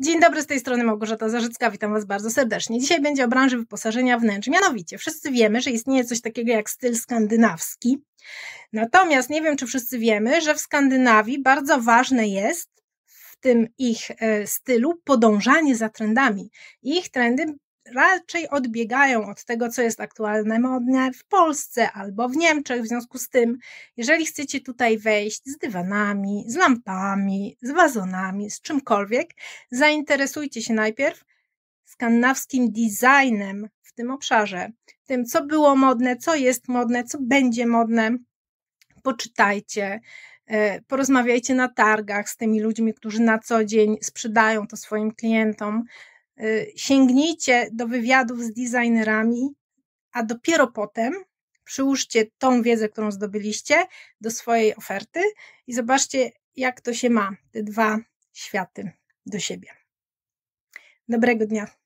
Dzień dobry, z tej strony Małgorzata Zarzycka, witam Was bardzo serdecznie. Dzisiaj będzie o branży wyposażenia wnętrz. Mianowicie, wszyscy wiemy, że istnieje coś takiego jak styl skandynawski. Natomiast nie wiem, czy wszyscy wiemy, że w Skandynawii bardzo ważne jest w tym ich e, stylu podążanie za trendami. Ich trendy raczej odbiegają od tego, co jest aktualne modne w Polsce albo w Niemczech. W związku z tym, jeżeli chcecie tutaj wejść z dywanami, z lampami, z wazonami, z czymkolwiek, zainteresujcie się najpierw skandynawskim designem w tym obszarze, tym, co było modne, co jest modne, co będzie modne. Poczytajcie, e, porozmawiajcie na targach z tymi ludźmi, którzy na co dzień sprzedają to swoim klientom. Y, sięgnijcie do wywiadów z designerami, a dopiero potem przyłóżcie tą wiedzę, którą zdobyliście do swojej oferty i zobaczcie, jak to się ma, te dwa światy do siebie. Dobrego dnia.